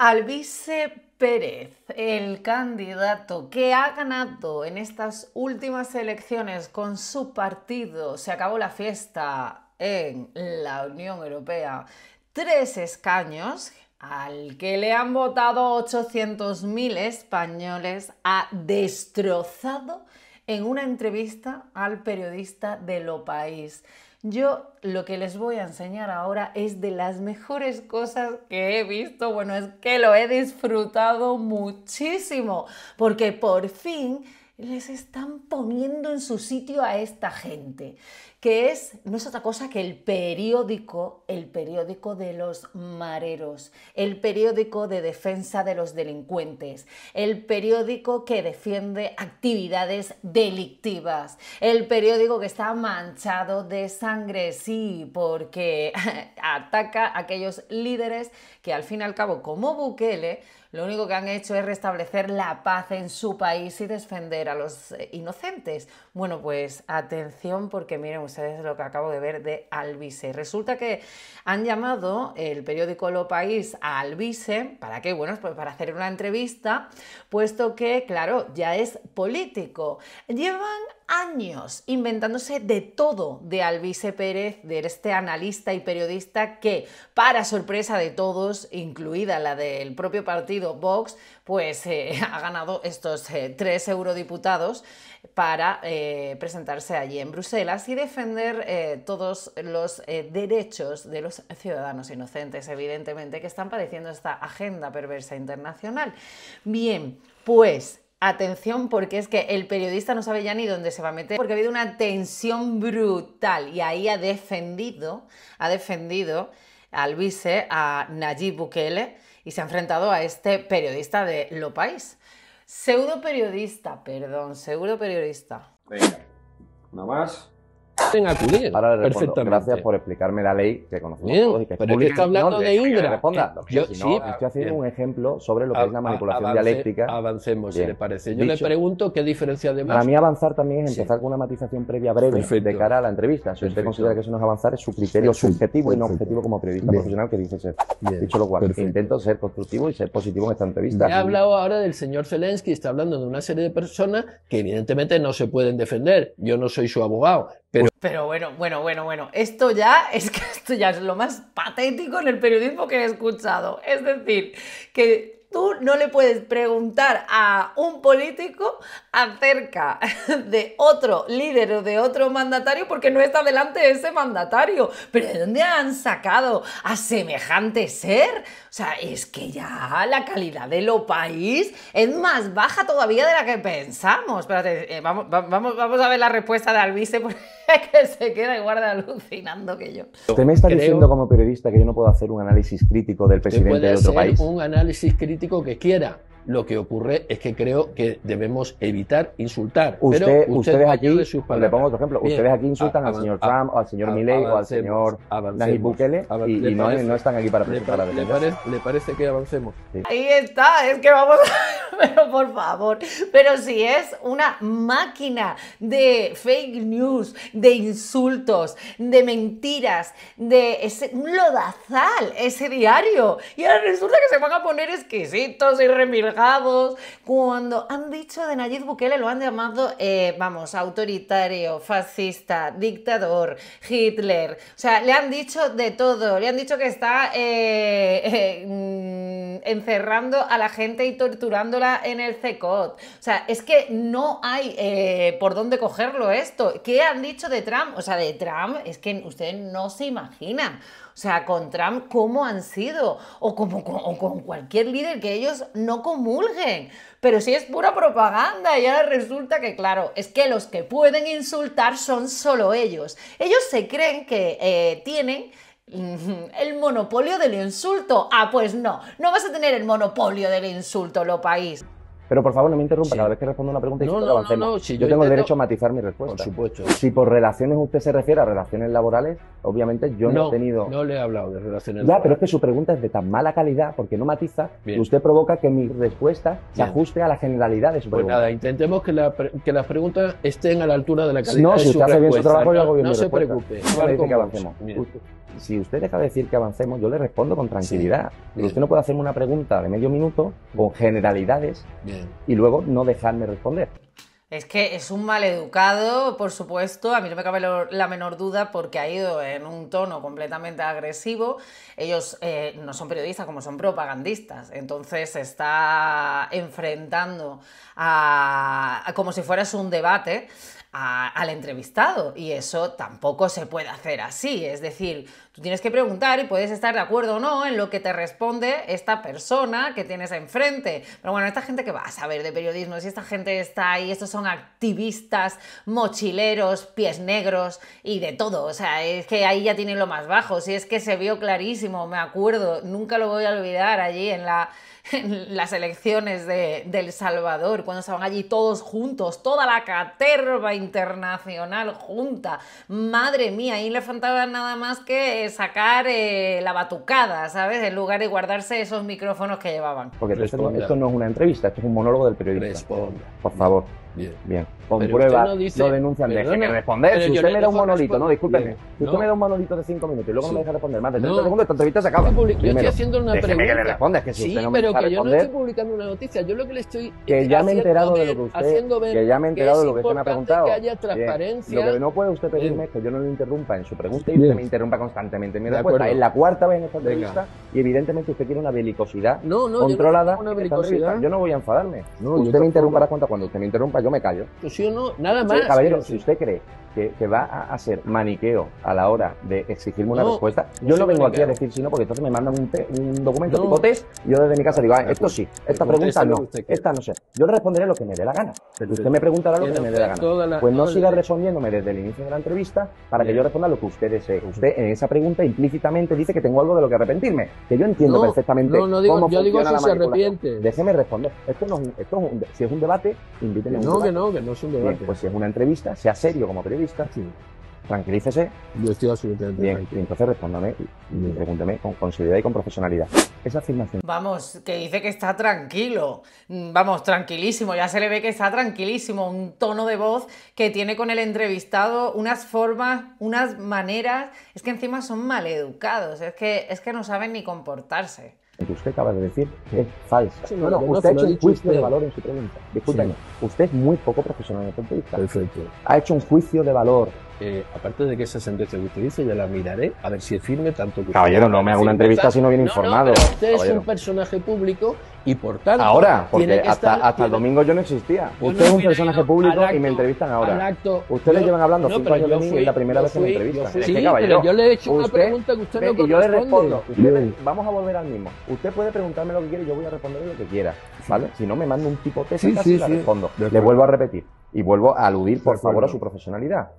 Alvise Pérez, el candidato que ha ganado en estas últimas elecciones con su partido, se acabó la fiesta en la Unión Europea, tres escaños al que le han votado 800.000 españoles, ha destrozado en una entrevista al periodista de Lo País. Yo lo que les voy a enseñar ahora es de las mejores cosas que he visto. Bueno, es que lo he disfrutado muchísimo, porque por fin les están poniendo en su sitio a esta gente que es, no es otra cosa que el periódico, el periódico de los mareros, el periódico de defensa de los delincuentes, el periódico que defiende actividades delictivas, el periódico que está manchado de sangre, sí, porque ataca a aquellos líderes que al fin y al cabo, como Bukele, lo único que han hecho es restablecer la paz en su país y defender a los eh, inocentes. Bueno, pues atención porque miren es lo que acabo de ver de Albice. Resulta que han llamado el periódico Lo País a Albice, ¿para qué? Bueno, pues para hacer una entrevista, puesto que, claro, ya es político. Llevan años inventándose de todo de Alvise Pérez, de este analista y periodista que, para sorpresa de todos, incluida la del propio partido Vox, pues eh, ha ganado estos eh, tres eurodiputados para eh, presentarse allí en Bruselas y defender todos los derechos de los ciudadanos inocentes, evidentemente, que están padeciendo esta agenda perversa internacional. Bien, pues Atención, porque es que el periodista no sabe ya ni dónde se va a meter, porque ha habido una tensión brutal y ahí ha defendido, ha defendido al vice, a Nayib Bukele, y se ha enfrentado a este periodista de Lo País. Pseudo periodista, perdón, pseudo periodista. Venga, una más. Gracias por explicarme la ley que conocemos Bien, pero es está hablando de Indra. Eh, yo, estoy haciendo un ejemplo sobre lo que es la manipulación dialéctica. Avancemos, si le parece. Yo le pregunto qué diferencia de Para mí avanzar también es empezar con una matización previa breve de cara a la entrevista. Si usted considera que eso no es avanzar, es su criterio subjetivo y no objetivo como periodista profesional que dice ser. Dicho lo cual, intento ser constructivo y ser positivo en esta entrevista. He hablado ahora del señor Zelensky, está hablando de una serie de personas que evidentemente no se pueden defender. Yo no soy su abogado, pero... bueno, bueno, bueno, bueno, esto ya es que esto ya es lo más patético en el periodismo que he escuchado. Es decir, que tú no le puedes preguntar a un político acerca de otro líder o de otro mandatario porque no está delante de ese mandatario. Pero ¿de dónde han sacado a semejante ser? O sea, es que ya la calidad de lo país es más baja todavía de la que pensamos. Espérate, eh, vamos, vamos, vamos a ver la respuesta de Alvise. Porque que se queda igual guarda alucinando que yo. Usted me está diciendo como periodista que yo no puedo hacer un análisis crítico del presidente de otro país. Un análisis crítico que quiera. Lo que ocurre es que creo que debemos evitar insultar. ustedes aquí, le pongo otro ejemplo, ustedes aquí insultan al señor Trump, o al señor Milley o al señor Nayib Bukele y, no, están aquí para presentar le, la le, parece, le parece que avancemos. Ahí está, es que vamos a... pero por favor, pero si es una máquina de fake news, de insultos, de mentiras, de ese, un lodazal, ese diario. Y ahora resulta que se van a poner exquisitos y remilgados cuando han dicho de Nayib Bukele, lo han llamado, eh, vamos, autoritario, fascista, dictador, Hitler, o sea, le han dicho de todo, le han dicho que está... Eh, eh, encerrando a la gente y torturándola en el CECOT. O sea, es que no hay eh, por dónde cogerlo esto. ¿Qué han dicho de Trump? O sea, de Trump es que ustedes no se imaginan. O sea, con Trump, ¿cómo han sido? O, como, con cualquier líder que ellos no comulguen. Pero si es pura propaganda y ahora resulta que, claro, es que los que pueden insultar son solo ellos. Ellos se creen que eh, tienen ¿El monopolio del insulto? Ah, pues no, no vas a tener el monopolio del insulto, lo país. Pero por favor, no me interrumpa. Cada vez que respondo una pregunta, yo, tengo el derecho a matizar mi respuesta. Por supuesto. Si por relaciones usted se refiere a relaciones laborales, obviamente yo no, he tenido. No le he hablado de relaciones laborales. pero es que su pregunta es de tan mala calidad, porque no matiza, y usted provoca que mi respuesta se ajuste a la generalidad de su pues pregunta. Pues nada, intentemos que, la que las preguntas estén a la altura de la calidad no, de si usted Hace bien su trabajo, yo hago bien no, se preocupe. No que avancemos. si usted deja de decir que avancemos, yo le respondo con tranquilidad. Usted no puede hacerme una pregunta de medio minuto con generalidades Bien y luego no dejarme responder. Es que es un maleducado, por supuesto, a mí no me cabe la menor duda porque ha ido en un tono completamente agresivo. Ellos eh, no son periodistas como son propagandistas, entonces se está enfrentando a como si fueras un debate al entrevistado y eso tampoco se puede hacer así. Es decir, tú tienes que preguntar y puedes estar de acuerdo o no en lo que te responde esta persona que tienes enfrente. Pero bueno, esta gente que va a saber de periodismo, si esta gente está ahí, estos son activistas, mochileros, pies negros y de todo. O sea, es que ahí ya tienen lo más bajo. Si es que se vio clarísimo, me acuerdo, nunca lo voy a olvidar allí en la en las elecciones de, del Salvador, cuando estaban allí todos juntos, toda la caterva internacional junta. Madre mía, ahí le faltaba nada más que eh, sacar eh, la batucada, ¿sabes? En lugar de guardarse esos micrófonos que llevaban. Porque esto, no es una entrevista, esto es un monólogo del periodista. Por favor. Bien. Bien. Con no, denuncian, Déjeme responder. Si usted me da un monolito, no, discúlpeme. Si usted me da un monolito de 5 minutos y luego no me deja responder más de 30 segundos, esta entrevista se acaba. Yo estoy haciendo una pregunta. que le responda, es que si sí, usted no pero que yo no estoy publicando una noticia. Yo lo que le estoy. Que ya me he enterado de lo que usted. que ya me he enterado de lo que usted me ha preguntado. Que haya transparencia. Lo que no puede usted pedirme es que yo no le interrumpa en su pregunta y usted me interrumpa constantemente. Mi respuesta es la cuarta vez en esta entrevista y evidentemente usted quiere una belicosidad controlada. Yo no voy a enfadarme. Usted me cuenta cuando usted me interrumpa yo me callo. Pues o nada más. caballero, si usted cree que, va a hacer maniqueo a la hora de exigirme una respuesta, yo no vengo aquí a decir si no, porque entonces me mandan un, documento tipo test, yo desde mi casa digo, ah, ah, esto pues, sí, pues, esta pues, pregunta no, esta no sé. Yo le responderé lo que me dé la gana. usted me preguntará lo que me dé la gana. Pues no siga respondiéndome desde el inicio de la entrevista para que yo responda lo que usted desee. Usted en esa pregunta implícitamente dice que tengo algo de lo que arrepentirme, que yo entiendo perfectamente. cómo yo digo si se arrepiente. Déjeme responder. Esto no esto si es un debate, invíteme a un no, Que no, que no es un debate. pues si es una entrevista, sea serio como periodista, tranquilícese. Yo estoy absolutamente Bien, tranquilo. entonces respóndame y pregúnteme con, con seriedad y con profesionalidad. Esa afirmación. Vamos, que dice que está tranquilo. Vamos, tranquilísimo. Ya se le ve que está tranquilísimo. Un tono de voz que tiene con el entrevistado, unas formas, unas maneras. Es que encima son maleducados. Es que, es que no saben ni comportarse que usted acaba de decir es falsa. usted ha hecho un juicio de valor en su pregunta. Discúlpeme, usted es muy poco profesional en el punto de vista. Ha hecho un juicio de valor. Eh, aparte de que esa sentencia que usted dice, ya la miraré a ver si es firme tanto que. Caballero, no me haga una entrevista si no viene informado. usted es un personaje público y por tanto. Ahora, porque hasta, hasta el domingo yo no existía. Usted es un personaje público y me entrevistan ahora. Exacto. Ustedes llevan hablando cinco años de mí y es la primera vez que me entrevistan. Sí, yo le he hecho una pregunta que usted no Y yo le respondo. vamos a volver al mismo. Usted puede preguntarme lo que quiera y yo voy a responder lo que quiera. ¿Vale? Si no, me manda un tipo de sí, sí, respondo. Le vuelvo a repetir. Y vuelvo a aludir, por favor, a su profesionalidad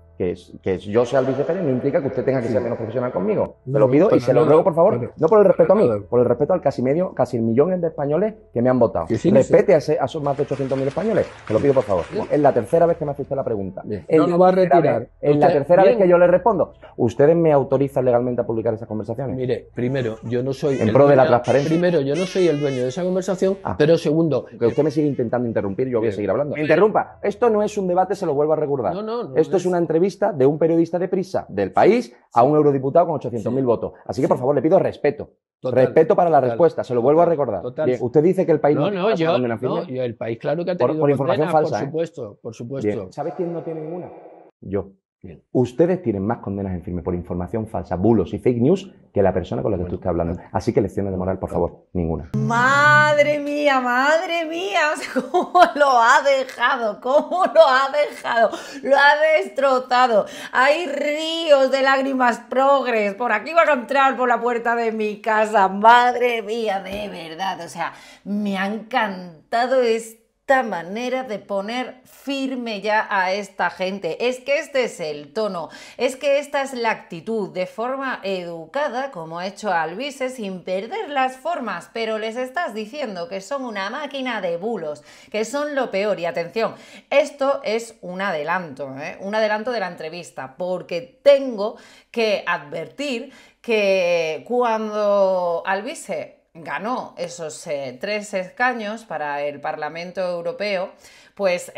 que, yo sea el vicepresidente no implica que usted tenga que ser menos profesional conmigo. Se lo pido y se lo ruego, por favor, no, por el respeto a mí, por el respeto al casi medio, casi el millón de españoles que me han votado. Respete A, a, esos más de 800.000 españoles, te lo pido, por favor. Es la tercera vez que me hace usted la pregunta. No va a retirar. es la tercera vez que yo le respondo. ¿Ustedes me autorizan legalmente a publicar esas conversaciones? Mire, primero, yo no soy... el dueño, de la transparencia. Primero, yo no soy el dueño de esa conversación, ah. pero segundo... Que usted me sigue intentando interrumpir, yo voy a seguir hablando. interrumpa. Esto no es un debate, se lo vuelvo a recordar. No, no, no. Esto es una entrevista de un periodista de prisa del país a un eurodiputado con 800.000 votos. Así que, por favor, le pido respeto. respeto para la respuesta, se lo vuelvo a recordar. usted dice que el país no, no, yo, no yo, el país claro que ha tenido por, información falsa, por ¿eh? supuesto, por supuesto. ¿Sabes quién no tiene ninguna? Yo. Ustedes tienen más condenas en firme por información falsa, bulos y fake news que la persona con la que tú estás hablando. Así que lecciones de moral, por favor, ninguna. Madre mía, madre mía, cómo lo ha dejado, cómo lo ha dejado, lo ha destrozado. Hay ríos de lágrimas progres, por aquí van a entrar por la puerta de mi casa, madre mía, de verdad, o sea, me ha encantado esto manera de poner firme ya a esta gente. Es que este es el tono, es que esta es la actitud, de forma educada, como ha hecho Alvise, sin perder las formas, pero les estás diciendo que son una máquina de bulos, que son lo peor. Y atención, esto es un adelanto, ¿eh? un adelanto de la entrevista, porque tengo que advertir que cuando Alvise ganó esos eh, tres escaños para el Parlamento Europeo, pues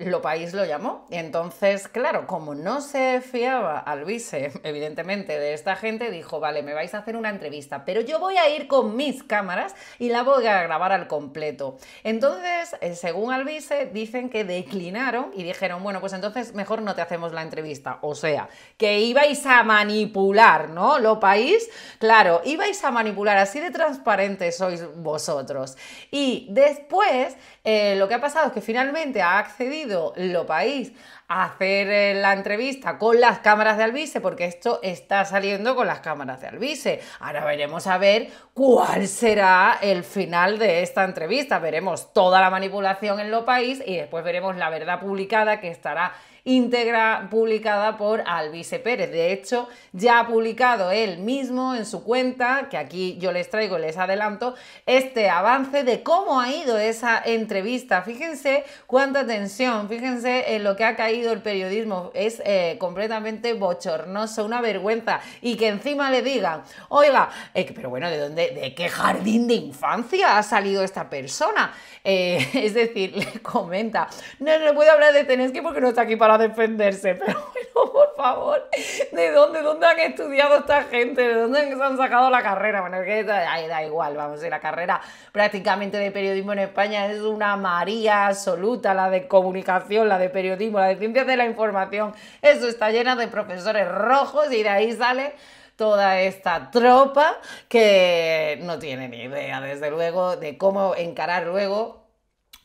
lo país lo llamó. Entonces, claro, como no se fiaba al evidentemente, de esta gente, dijo, vale, me vais a hacer una entrevista, pero yo voy a ir con mis cámaras y la voy a grabar al completo. Entonces, eh, según Alvise, dicen que declinaron y dijeron, bueno, pues entonces mejor no te hacemos la entrevista. O sea, que ibais a manipular, ¿no? Lo país, claro, ibais a manipular, así de transparentes sois vosotros. Y después, eh, lo que ha pasado es que finalmente ha accedido Lo País a hacer eh, la entrevista con las cámaras de Albice porque esto está saliendo con las cámaras de Albice Ahora veremos a ver cuál será el final de esta entrevista. Veremos toda la manipulación en Lo País y después veremos la verdad publicada que estará íntegra publicada por Alvise Pérez. De hecho, ya ha publicado él mismo en su cuenta, que aquí yo les traigo, les adelanto, este avance de cómo ha ido esa entrevista. Fíjense cuánta tensión, fíjense en lo que ha caído el periodismo. Es eh, completamente bochornoso, una vergüenza. Y que encima le digan, oiga, eh, pero bueno, ¿de dónde, de qué jardín de infancia ha salido esta persona? Eh, es decir, le comenta, no, le puedo hablar de que porque no está aquí para defenderse, pero por favor, ¿de dónde, dónde han estudiado esta gente? ¿De dónde se han sacado la carrera? Bueno, que da, da igual, vamos, la carrera prácticamente de periodismo en España es una maría absoluta, la de comunicación, la de periodismo, la de ciencias de la información, eso está llena de profesores rojos y de ahí sale toda esta tropa que no tiene ni idea, desde luego, de cómo encarar luego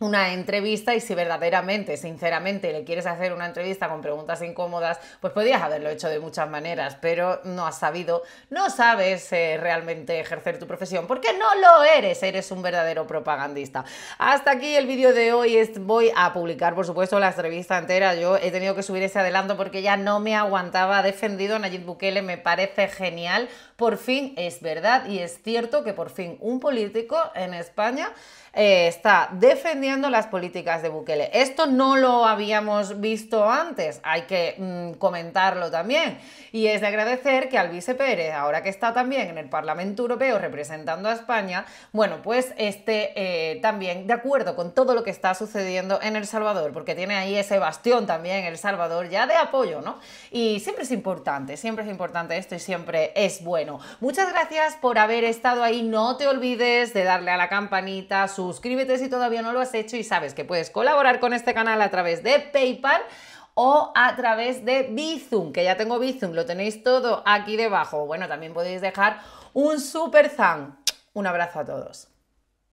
una entrevista y si verdaderamente, sinceramente, le quieres hacer una entrevista con preguntas incómodas, pues podías haberlo hecho de muchas maneras, pero no has sabido, no sabes eh, realmente ejercer tu profesión, porque no lo eres, eres un verdadero propagandista. Hasta aquí el vídeo de hoy, voy a publicar, por supuesto, la entrevista entera, yo he tenido que subir ese adelanto porque ya no me aguantaba, defendido a Nayib Bukele, me parece genial, por fin es verdad y es cierto que por fin un político en España eh, está defendiendo las políticas de Bukele. Esto no lo habíamos visto antes, hay que mm, comentarlo también. Y es de agradecer que Alvise Pérez, ahora que está también en el Parlamento Europeo representando a España, bueno, pues esté eh, también de acuerdo con todo lo que está sucediendo en El Salvador, porque tiene ahí ese bastión también El Salvador ya de apoyo, ¿no? Y siempre es importante, siempre es importante esto y siempre es bueno. Muchas gracias por haber estado ahí, no te olvides de darle a la campanita, suscríbete si todavía no lo has hecho y sabes que puedes colaborar con este canal a través de PayPal o a través de Bizum, que ya tengo Bizum, lo tenéis todo aquí debajo. Bueno, también podéis dejar un super zan. Un abrazo a todos.